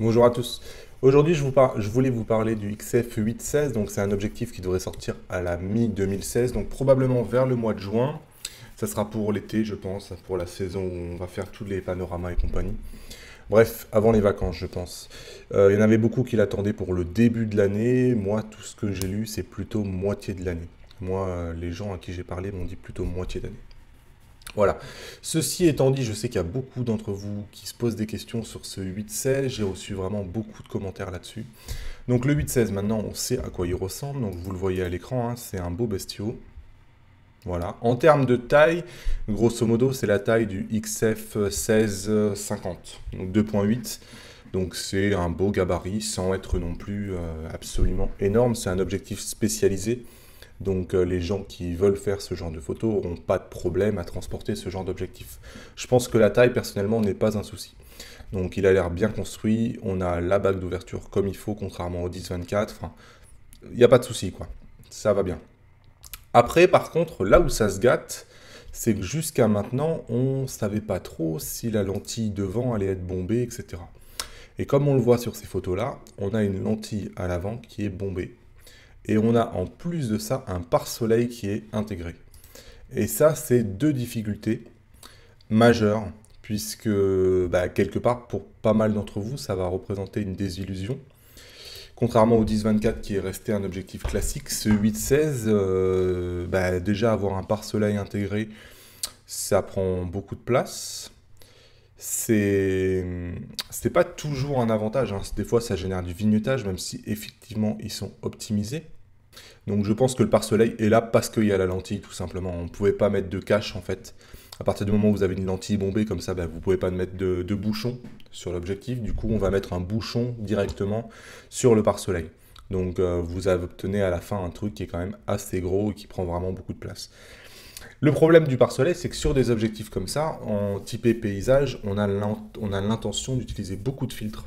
Bonjour à tous. Aujourd'hui, je, voulais vous parler du XF 816. Donc, c'est un objectif qui devrait sortir à la mi-2016, donc probablement vers le mois de juin. Ça sera pour l'été, je pense, pour la saison où on va faire tous les panoramas et compagnie. Bref, avant les vacances, je pense. Euh, il y en avait beaucoup qui l'attendaient pour le début de l'année. Moi, tout ce que j'ai lu, c'est plutôt moitié de l'année. Moi, euh, les gens à qui j'ai parlé m'ont dit plutôt moitié d'année. Voilà. Ceci étant dit, je sais qu'il y a beaucoup d'entre vous qui se posent des questions sur ce 8.16, 16 J'ai reçu vraiment beaucoup de commentaires là-dessus. Donc le 8.16 16 maintenant, on sait à quoi il ressemble. Donc vous le voyez à l'écran, hein, c'est un beau bestiau. Voilà. En termes de taille, grosso modo, c'est la taille du XF 1650, donc 2.8. Donc c'est un beau gabarit sans être non plus euh, absolument énorme. C'est un objectif spécialisé donc euh, les gens qui veulent faire ce genre de photos n'auront pas de problème à transporter ce genre d'objectif. Je pense que la taille personnellement n'est pas un souci. Donc il a l'air bien construit, on a la bague d'ouverture comme il faut contrairement au 10-24, il n'y a pas de souci quoi, ça va bien. Après par contre là où ça se gâte, c'est que jusqu'à maintenant on ne savait pas trop si la lentille devant allait être bombée etc. Et comme on le voit sur ces photos là, on a une lentille à l'avant qui est bombée et on a en plus de ça un pare-soleil qui est intégré. Et ça, c'est deux difficultés majeures, puisque bah, quelque part, pour pas mal d'entre vous, ça va représenter une désillusion. Contrairement au 10-24 qui est resté un objectif classique, ce 8-16, euh, bah, déjà avoir un pare-soleil intégré, ça prend beaucoup de place. C'est pas toujours un avantage. Hein. Des fois, ça génère du vignettage, même si effectivement ils sont optimisés. Donc je pense que le pare-soleil est là parce qu'il y a la lentille tout simplement. On ne pouvait pas mettre de cache en fait. À partir du moment où vous avez une lentille bombée comme ça, ben, vous ne pouvez pas mettre de, bouchon sur l'objectif. Du coup, on va mettre un bouchon directement sur le pare-soleil. Donc euh, vous obtenez à la fin un truc qui est quand même assez gros et qui prend vraiment beaucoup de place. Le problème du pare-soleil, c'est que sur des objectifs comme ça, en typé paysage, on a l'intention d'utiliser beaucoup de filtres.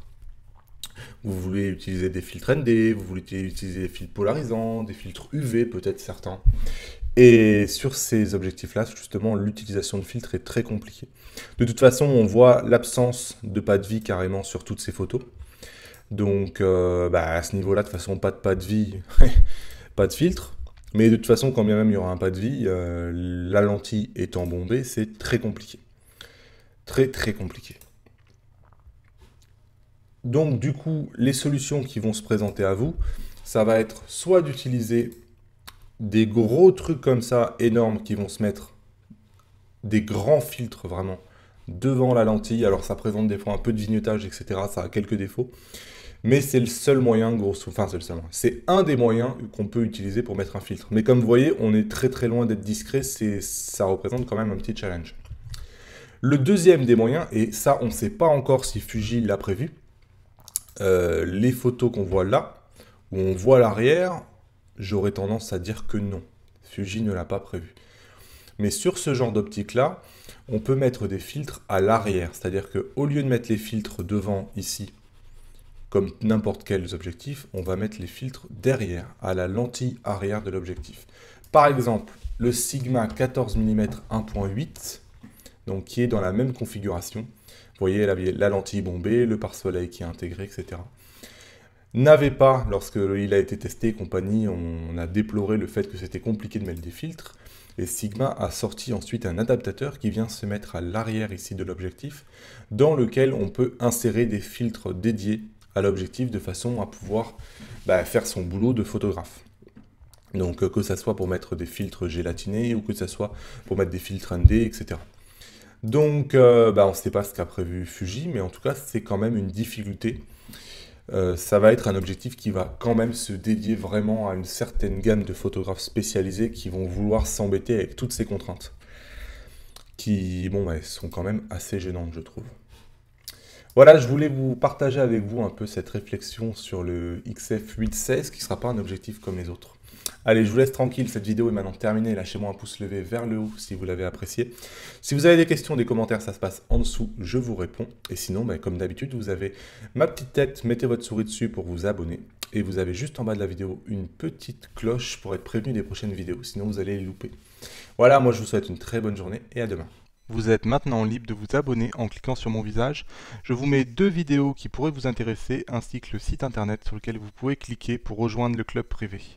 Vous voulez utiliser des filtres ND, vous voulez utiliser des filtres polarisants, des filtres UV peut-être certains. Et sur ces objectifs-là, justement, l'utilisation de filtres est très compliquée. De toute façon, on voit l'absence de pas de vie carrément sur toutes ces photos. Donc, euh, bah, à ce niveau-là, de toute façon, pas de pas de vie, pas de filtre. Mais de toute façon, quand bien même il y aura un pas de vie, euh, la lentille étant bombée, c'est très compliqué. Très, très compliqué. Donc du coup, les solutions qui vont se présenter à vous, ça va être soit d'utiliser des gros trucs comme ça, énormes, qui vont se mettre des grands filtres vraiment devant la lentille. Alors ça présente des fois un peu de vignettage, etc. Ça a quelques défauts. Mais c'est le seul moyen, grosso enfin c'est le seul C'est un des moyens qu'on peut utiliser pour mettre un filtre. Mais comme vous voyez, on est très très loin d'être discret, ça représente quand même un petit challenge. Le deuxième des moyens, et ça on ne sait pas encore si Fuji l'a prévu, euh, les photos qu'on voit là, où on voit l'arrière, j'aurais tendance à dire que non. Fuji ne l'a pas prévu. Mais sur ce genre d'optique-là, on peut mettre des filtres à l'arrière. C'est-à-dire qu'au lieu de mettre les filtres devant ici, comme n'importe quel objectif, on va mettre les filtres derrière, à la lentille arrière de l'objectif. Par exemple, le Sigma 14 mm 1.8, donc qui est dans la même configuration, vous voyez, la, lentille bombée, le pare-soleil qui est intégré, etc. N'avait pas, lorsque il a été testé compagnie, on a déploré le fait que c'était compliqué de mettre des filtres. Et Sigma a sorti ensuite un adaptateur qui vient se mettre à l'arrière ici de l'objectif, dans lequel on peut insérer des filtres dédiés à l'objectif de façon à pouvoir bah, faire son boulot de photographe. Donc euh, que ce soit pour mettre des filtres gélatinés ou que ce soit pour mettre des filtres ND, etc. Donc, euh, bah, on ne sait pas ce qu'a prévu Fuji, mais en tout cas, c'est quand même une difficulté. Euh, ça va être un objectif qui va quand même se dédier vraiment à une certaine gamme de photographes spécialisés qui vont vouloir s'embêter avec toutes ces contraintes, qui bon, sont quand même assez gênantes, je trouve. Voilà, je voulais vous partager avec vous un peu cette réflexion sur le XF816, qui ne sera pas un objectif comme les autres. Allez, je vous laisse tranquille, cette vidéo est maintenant terminée. Lâchez-moi un pouce levé vers le haut si vous l'avez apprécié. Si vous avez des questions, des commentaires, ça se passe en dessous, je vous réponds. Et sinon, ben, comme d'habitude, vous avez ma petite tête, mettez votre souris dessus pour vous abonner. Et vous avez juste en bas de la vidéo une petite cloche pour être prévenu des prochaines vidéos, sinon vous allez les louper. Voilà, moi je vous souhaite une très bonne journée et à demain. Vous êtes maintenant libre de vous abonner en cliquant sur mon visage. Je vous mets deux vidéos qui pourraient vous intéresser ainsi que le site internet sur lequel vous pouvez cliquer pour rejoindre le club privé.